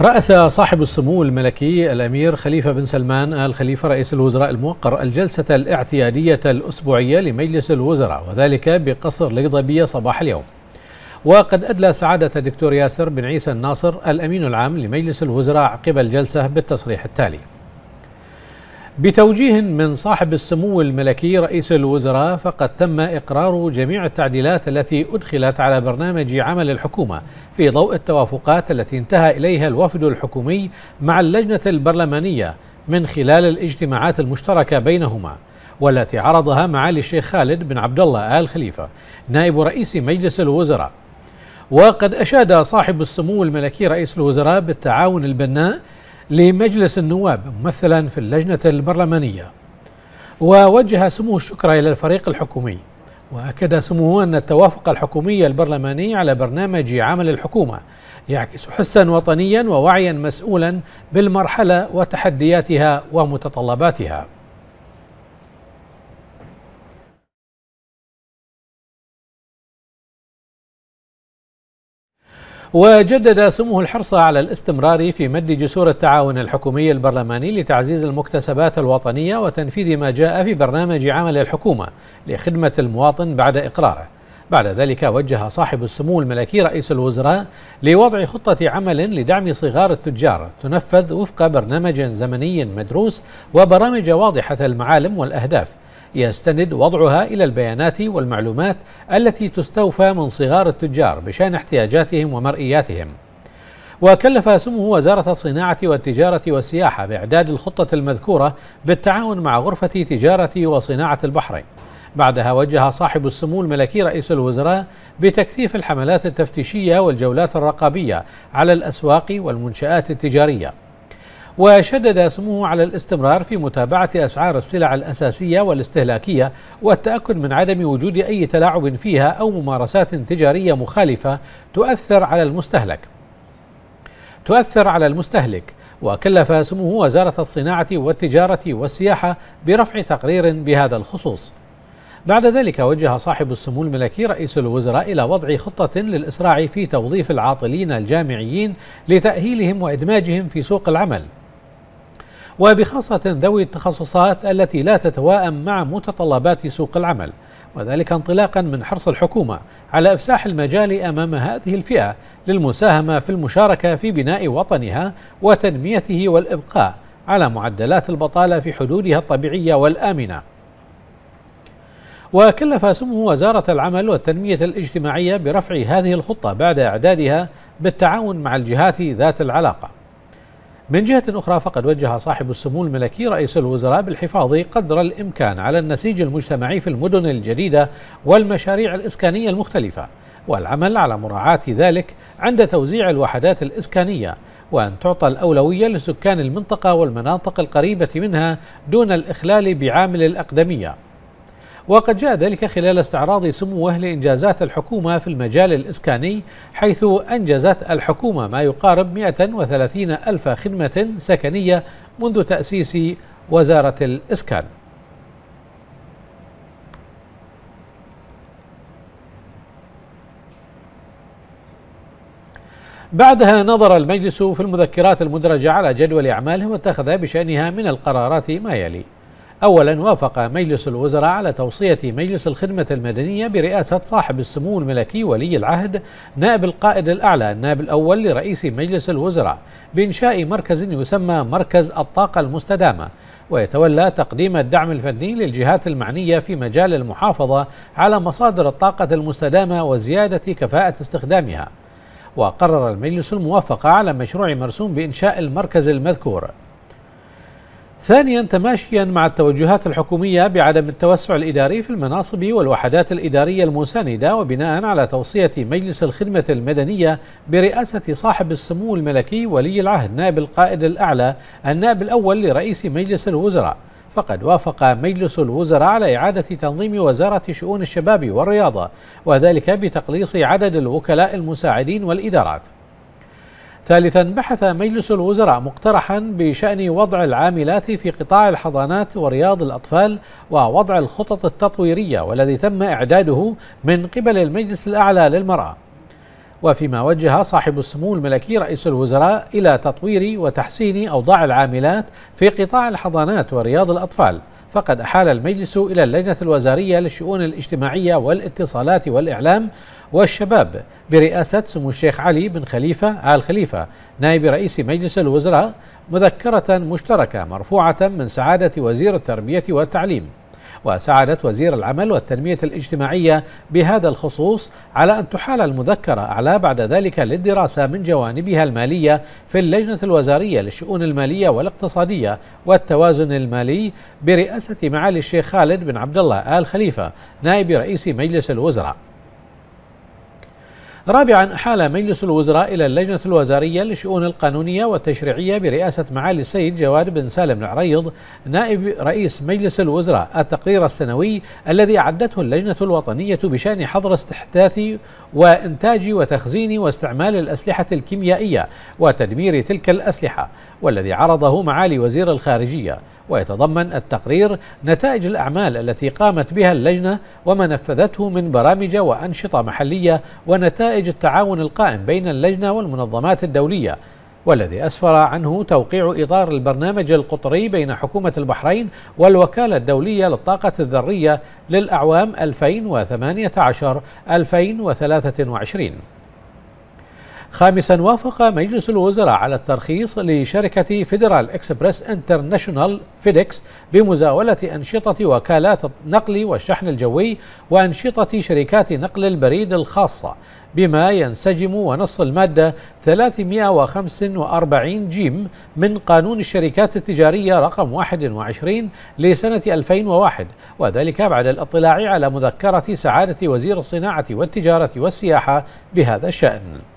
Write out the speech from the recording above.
رأس صاحب السمو الملكي الأمير خليفة بن سلمان آل خليفة رئيس الوزراء الموقر الجلسة الاعتيادية الأسبوعية لمجلس الوزراء وذلك بقصر القضبية صباح اليوم وقد أدلى سعادة الدكتور ياسر بن عيسى الناصر الأمين العام لمجلس الوزراء عقب الجلسة بالتصريح التالي بتوجيه من صاحب السمو الملكي رئيس الوزراء فقد تم إقرار جميع التعديلات التي أدخلت على برنامج عمل الحكومة في ضوء التوافقات التي انتهى إليها الوفد الحكومي مع اللجنة البرلمانية من خلال الاجتماعات المشتركة بينهما والتي عرضها معالي الشيخ خالد بن عبد الله آل خليفة نائب رئيس مجلس الوزراء وقد أشاد صاحب السمو الملكي رئيس الوزراء بالتعاون البناء لمجلس النواب ممثلا في اللجنة البرلمانية ووجه سموه الشكر إلى الفريق الحكومي وأكد سموه أن التوافق الحكومي البرلماني على برنامج عمل الحكومة يعكس حسا وطنيا ووعيا مسؤولا بالمرحلة وتحدياتها ومتطلباتها وجدد سمه الحرص على الاستمرار في مد جسور التعاون الحكومي البرلماني لتعزيز المكتسبات الوطنية وتنفيذ ما جاء في برنامج عمل الحكومة لخدمة المواطن بعد إقراره بعد ذلك وجه صاحب السمو الملكي رئيس الوزراء لوضع خطة عمل لدعم صغار التجار تنفذ وفق برنامج زمني مدروس وبرامج واضحة المعالم والأهداف يستند وضعها إلى البيانات والمعلومات التي تستوفى من صغار التجار بشأن احتياجاتهم ومرئياتهم وكلف سمو وزارة الصناعة والتجارة والسياحة بإعداد الخطة المذكورة بالتعاون مع غرفة تجارة وصناعة البحرين بعدها وجه صاحب السمو الملكي رئيس الوزراء بتكثيف الحملات التفتيشية والجولات الرقابية على الأسواق والمنشآت التجارية وشدد سموه على الاستمرار في متابعة أسعار السلع الأساسية والاستهلاكية والتأكد من عدم وجود أي تلاعب فيها أو ممارسات تجارية مخالفة تؤثر على المستهلك تؤثر على المستهلك وكلف سموه وزارة الصناعة والتجارة والسياحة برفع تقرير بهذا الخصوص بعد ذلك وجه صاحب السمو الملكي رئيس الوزراء إلى وضع خطة للإسراع في توظيف العاطلين الجامعيين لتأهيلهم وإدماجهم في سوق العمل وبخاصة ذوي التخصصات التي لا تتواءم مع متطلبات سوق العمل وذلك انطلاقا من حرص الحكومة على إفساح المجال أمام هذه الفئة للمساهمة في المشاركة في بناء وطنها وتنميته والإبقاء على معدلات البطالة في حدودها الطبيعية والآمنة وكلف سمو وزارة العمل والتنمية الاجتماعية برفع هذه الخطة بعد إعدادها بالتعاون مع الجهات ذات العلاقة من جهة أخرى فقد وجه صاحب السمو الملكي رئيس الوزراء بالحفاظ قدر الإمكان على النسيج المجتمعي في المدن الجديدة والمشاريع الإسكانية المختلفة والعمل على مراعاة ذلك عند توزيع الوحدات الإسكانية وأن تعطى الأولوية لسكان المنطقة والمناطق القريبة منها دون الإخلال بعامل الأقدمية وقد جاء ذلك خلال استعراض سموه لإنجازات الحكومة في المجال الإسكاني حيث أنجزت الحكومة ما يقارب 130 ألف خدمة سكنية منذ تأسيس وزارة الإسكان بعدها نظر المجلس في المذكرات المدرجة على جدول أعماله واتخذ بشأنها من القرارات ما يلي أولا وافق مجلس الوزراء على توصية مجلس الخدمة المدنية برئاسة صاحب السمو الملكي ولي العهد نائب القائد الأعلى النائب الأول لرئيس مجلس الوزراء بإنشاء مركز يسمى مركز الطاقة المستدامة ويتولى تقديم الدعم الفني للجهات المعنية في مجال المحافظة على مصادر الطاقة المستدامة وزيادة كفاءة استخدامها وقرر المجلس الموافقة على مشروع مرسوم بإنشاء المركز المذكور ثانيا تماشيا مع التوجهات الحكومية بعدم التوسع الإداري في المناصب والوحدات الإدارية المساندة وبناء على توصية مجلس الخدمة المدنية برئاسة صاحب السمو الملكي ولي العهد نائب القائد الأعلى النائب الأول لرئيس مجلس الوزراء فقد وافق مجلس الوزراء على إعادة تنظيم وزارة شؤون الشباب والرياضة وذلك بتقليص عدد الوكلاء المساعدين والإدارات ثالثا بحث مجلس الوزراء مقترحا بشأن وضع العاملات في قطاع الحضانات ورياض الأطفال ووضع الخطط التطويرية والذي تم إعداده من قبل المجلس الأعلى للمرأة وفيما وجه صاحب السمو الملكي رئيس الوزراء إلى تطوير وتحسين أوضاع العاملات في قطاع الحضانات ورياض الأطفال فقد أحال المجلس إلى اللجنة الوزارية للشؤون الاجتماعية والاتصالات والإعلام والشباب برئاسة سمو الشيخ علي بن خليفة آل خليفة نائب رئيس مجلس الوزراء مذكرة مشتركة مرفوعة من سعادة وزير التربية والتعليم وساعدت وزير العمل والتنمية الاجتماعية بهذا الخصوص على أن تحال المذكرة أعلى بعد ذلك للدراسة من جوانبها المالية في اللجنة الوزارية للشؤون المالية والاقتصادية والتوازن المالي برئاسة معالي الشيخ خالد بن عبد الله آل خليفة نائب رئيس مجلس الوزراء رابعا أحال مجلس الوزراء إلى اللجنة الوزارية للشؤون القانونية والتشريعية برئاسة معالي السيد جواد بن سالم العريض نائب رئيس مجلس الوزراء التقرير السنوي الذي أعدته اللجنة الوطنية بشأن حظر استحداث وإنتاج وتخزين واستعمال الأسلحة الكيميائية وتدمير تلك الأسلحة والذي عرضه معالي وزير الخارجية ويتضمن التقرير نتائج الأعمال التي قامت بها اللجنة وما نفذته من برامج وأنشطة محلية ونتائج التعاون القائم بين اللجنة والمنظمات الدولية والذي أسفر عنه توقيع إطار البرنامج القطري بين حكومة البحرين والوكالة الدولية للطاقة الذرية للأعوام 2018 2023 خامسا وافق مجلس الوزراء على الترخيص لشركة فيدرال إكسبرس انترناشونال فيدكس بمزاولة أنشطة وكالات النقل والشحن الجوي وأنشطة شركات نقل البريد الخاصة بما ينسجم ونص المادة 345 جيم من قانون الشركات التجارية رقم 21 لسنة 2001 وذلك بعد الاطلاع على مذكرة سعادة وزير الصناعة والتجارة والسياحة بهذا الشأن